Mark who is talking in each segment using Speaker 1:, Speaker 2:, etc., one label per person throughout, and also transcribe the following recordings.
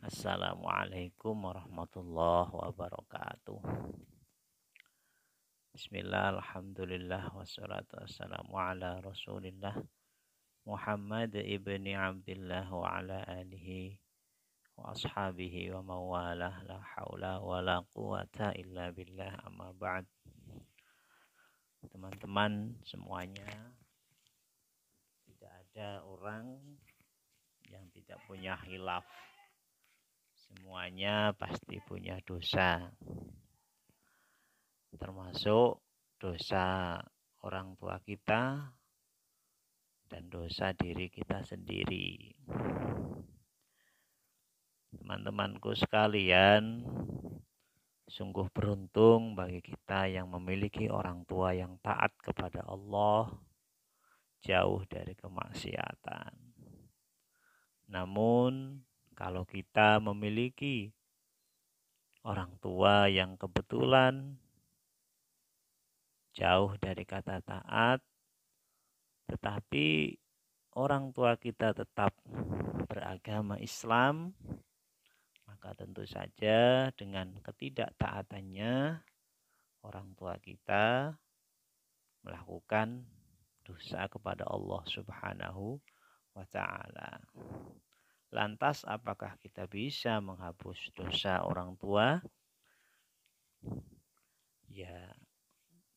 Speaker 1: Assalamualaikum warahmatullahi wabarakatuh Bismillah, alhamdulillah, wassalatu wassalamu ala rasulillah Muhammad ibni Abdullah wa ala alihi wa ashabihi wa mawalah la hawla wa la quwata illa billah amma ba'd Teman-teman semuanya Tidak ada orang yang tidak punya hilaf semuanya pasti punya dosa. Termasuk dosa orang tua kita dan dosa diri kita sendiri. Teman-temanku sekalian, sungguh beruntung bagi kita yang memiliki orang tua yang taat kepada Allah, jauh dari kemaksiatan. Namun, kalau kita memiliki orang tua yang kebetulan jauh dari kata taat, tetapi orang tua kita tetap beragama Islam, maka tentu saja dengan ketidaktaatannya orang tua kita melakukan dosa kepada Allah Subhanahu wa taala. Lantas apakah kita bisa menghapus dosa orang tua? Ya,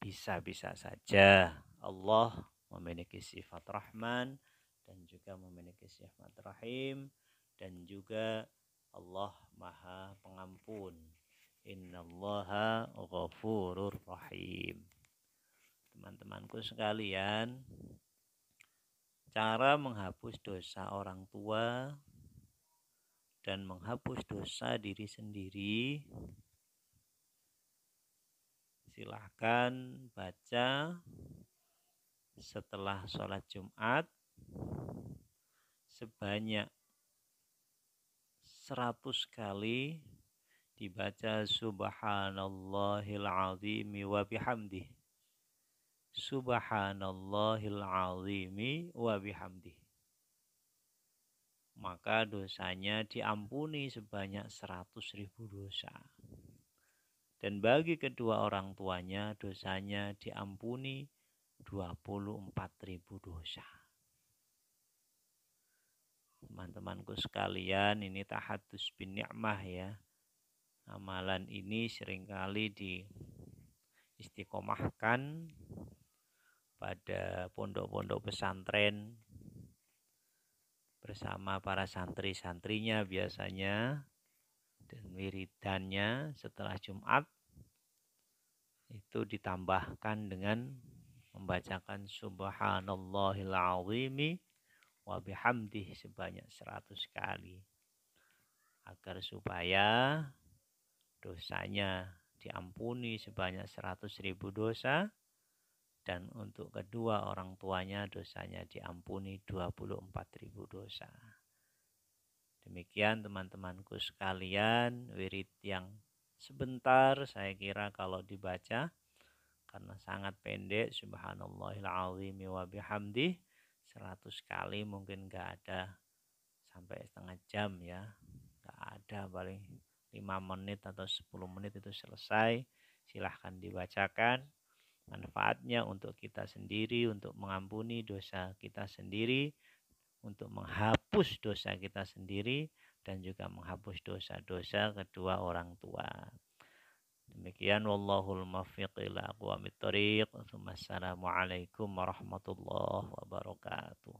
Speaker 1: bisa-bisa saja. Allah memiliki sifat Rahman dan juga memiliki sifat Rahim dan juga Allah Maha Pengampun. Innallaha ghafurur rahim. Teman-temanku sekalian, cara menghapus dosa orang tua dan menghapus dosa diri sendiri silahkan baca setelah sholat Jumat sebanyak 100 kali dibaca subhanallahil azimi wa bihamdi subhanallahil azimi wa bihamdi maka dosanya diampuni sebanyak seratus ribu dosa. Dan bagi kedua orang tuanya dosanya diampuni empat ribu dosa. Teman-temanku sekalian ini tahatus bin ni'mah ya. Amalan ini seringkali di istiqomahkan pada pondok-pondok pesantren bersama para santri-santrinya biasanya dan wiridannya setelah Jumat itu ditambahkan dengan membacakan subhanallahil azimi wa bihamdih sebanyak 100 kali agar supaya dosanya diampuni sebanyak 100 ribu dosa dan untuk kedua orang tuanya dosanya diampuni 24.000 dosa. Demikian teman-temanku sekalian wirid yang sebentar saya kira kalau dibaca karena sangat pendek subhanallahil azim wa bihamdi 100 kali mungkin enggak ada sampai setengah jam ya. Enggak ada paling 5 menit atau 10 menit itu selesai. Silahkan dibacakan manfaatnya untuk kita sendiri, untuk mengampuni dosa kita sendiri, untuk menghapus dosa kita sendiri, dan juga menghapus dosa-dosa kedua orang tua. Demikian wallahul muwaffiq ila aqwamit thariq. Assalamualaikum warahmatullahi wabarakatuh.